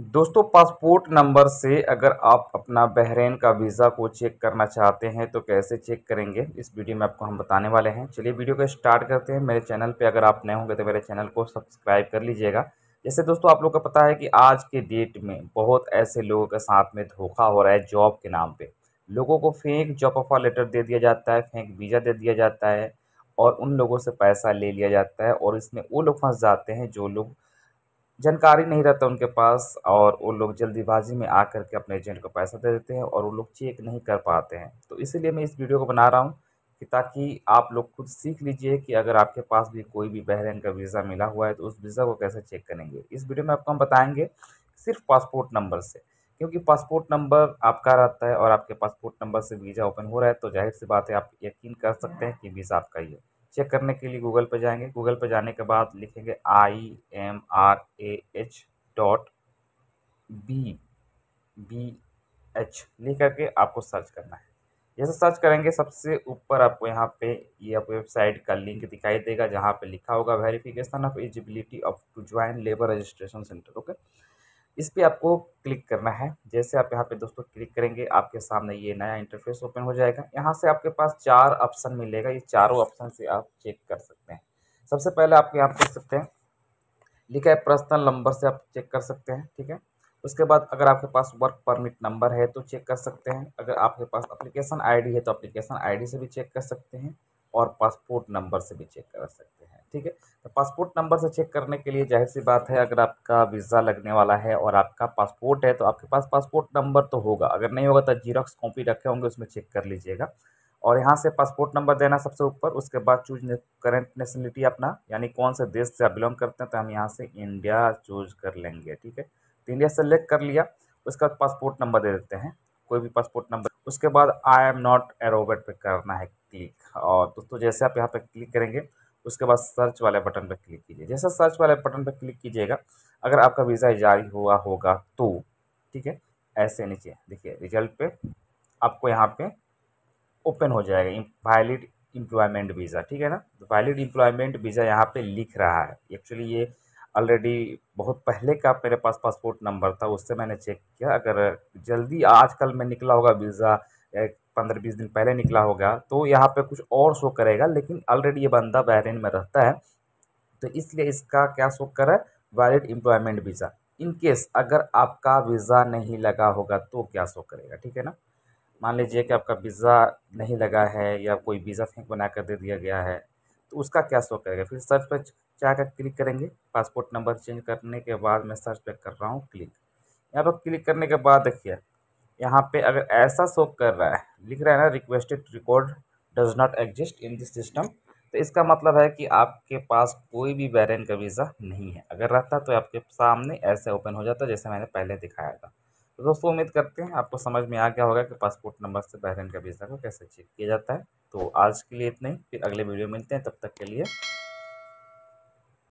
दोस्तों passport number से अगर आप अपना बहरीन का वीज़ा को चेक करना चाहते हैं तो कैसे चेक करेंगे इस वीडियो में आपको हम बताने वाले हैं चलिए वीडियो को स्टार्ट करते हैं मेरे चैनल पे अगर आप नए होंगे तो मेरे चैनल को सब्सक्राइब कर लीजिएगा जैसे दोस्तों आप लोग का पता है कि आज के डेट में बहुत ऐसे लोगों के साथ में धोखा हो रहा है जॉब के नाम पर लोगों को फेंक जॉब ऑफर लेटर दे दिया जाता है फेंक वीज़ा दे दिया जाता है और उन लोगों से पैसा ले लिया जाता है और इसमें वो लोग फंस जाते हैं जो लोग जानकारी नहीं रहता उनके पास और वो लोग जल्दीबाजी में आ करके के अपने एजेंट को पैसा दे देते हैं और वो लोग चेक नहीं कर पाते हैं तो इसीलिए मैं इस वीडियो को बना रहा हूँ कि ताकि आप लोग खुद सीख लीजिए कि अगर आपके पास भी कोई भी बहरीन का वीज़ा मिला हुआ है तो उस वीज़ा को कैसे चेक करेंगे इस वीडियो में आपको हम बताएँगे सिर्फ पासपोर्ट नंबर से क्योंकि पासपोर्ट नंबर आपका रहता है और आपके पासपोर्ट नंबर से वीज़ा ओपन हो रहा है तो जाहिर सी बात है आप यकीन कर सकते हैं कि वीज़ा आपका ही है चेक करने के लिए गूगल पर जाएंगे गूगल पर जाने के बाद लिखेंगे I M R A H dot B B H लिख करके आपको सर्च करना है जैसे सर्च करेंगे सबसे ऊपर आपको यहाँ पे ये आपको वेबसाइट का लिंक दिखाई देगा जहाँ पे लिखा होगा verification of eligibility of to join labour registration centre okay इस पर आपको क्लिक करना है जैसे आप यहाँ पे दोस्तों क्लिक करेंगे आपके सामने ये नया इंटरफेस ओपन हो जाएगा यहाँ से आपके पास चार ऑप्शन मिलेगा ये चारों ऑप्शन से आप चेक कर सकते हैं सबसे पहले आप यहाँ देख सकते हैं लिखा है पर्सनल नंबर से आप चेक कर सकते हैं ठीक है उसके बाद अगर आपके पास वर्क परमिट नंबर है तो चेक कर सकते हैं अगर आपके पास अप्लीकेशन आई है तो अप्लीकेशन आई से भी चेक कर सकते हैं और पासपोर्ट नंबर से भी चेक कर सकते हैं ठीक है तो पासपोर्ट नंबर से चेक करने के लिए जाहिर सी बात है अगर आपका वीज़ा लगने वाला है और आपका पासपोर्ट है तो आपके पास पासपोर्ट नंबर तो होगा अगर नहीं होगा तो जीरोक्स कॉपी रखे होंगे उसमें चेक कर लीजिएगा और यहाँ से पासपोर्ट नंबर देना सबसे ऊपर उसके बाद चूज करेंट नेशनलिटी अपना यानी कौन से देश से आप बिलोंग करते हैं तो हम यहाँ से इंडिया चूज कर लेंगे ठीक है तो इंडिया सेलेक्ट कर लिया उसके बाद पासपोर्ट नंबर दे देते हैं कोई भी पासपोर्ट नंबर उसके बाद आई एम नॉट एरोबेट पे करना है क्लिक और दोस्तों जैसे आप यहाँ पे क्लिक करेंगे उसके बाद सर्च वाले बटन पर क्लिक कीजिए जैसा सर्च वाले बटन पर क्लिक कीजिएगा अगर आपका वीज़ा जारी हुआ होगा तो ठीक है ऐसे नीचे देखिए रिजल्ट पे आपको यहाँ पे ओपन हो जाएगा वैलिड इम्प्लॉयमेंट वीज़ा ठीक है ना वैलिड इम्प्लॉयमेंट वीज़ा यहाँ पे लिख रहा है एक्चुअली ये ऑलरेडी बहुत पहले का मेरे पास पासपोर्ट नंबर था उससे मैंने चेक किया अगर जल्दी आजकल में निकला होगा वीज़ा पंद्रह बीस दिन पहले निकला होगा तो यहाँ पे कुछ और शो करेगा लेकिन ऑलरेडी ये बंदा बहरीन में रहता है तो इसलिए इसका क्या शो करे valid employment visa in case अगर आपका वीज़ा नहीं लगा होगा तो क्या शो करेगा ठीक है ना मान लीजिए कि आपका वीज़ा नहीं लगा है या कोई वीज़ा फेंक बना कर दे दिया गया है तो उसका क्या शो करेगा फिर सर्च पर जाकर क्लिक करेंगे पासपोर्ट नंबर चेंज करने के बाद मैं सर्च पर कर रहा हूँ क्लिक यहाँ पर क्लिक करने के बाद देखिए यहाँ पे अगर ऐसा शो कर रहा है लिख रहा है ना requested record does not exist in this system तो इसका मतलब है कि आपके पास कोई भी बैरन का वीज़ा नहीं है अगर रहता तो आपके सामने ऐसे ओपन हो जाता जैसे मैंने पहले दिखाया था तो दोस्तों उम्मीद करते हैं आपको समझ में आ गया होगा कि पासपोर्ट नंबर से बहरीन का वीज़ा को कैसे चेक किया जाता है तो आज के लिए इतना ही फिर अगले वीडियो मिलते हैं तब तक के लिए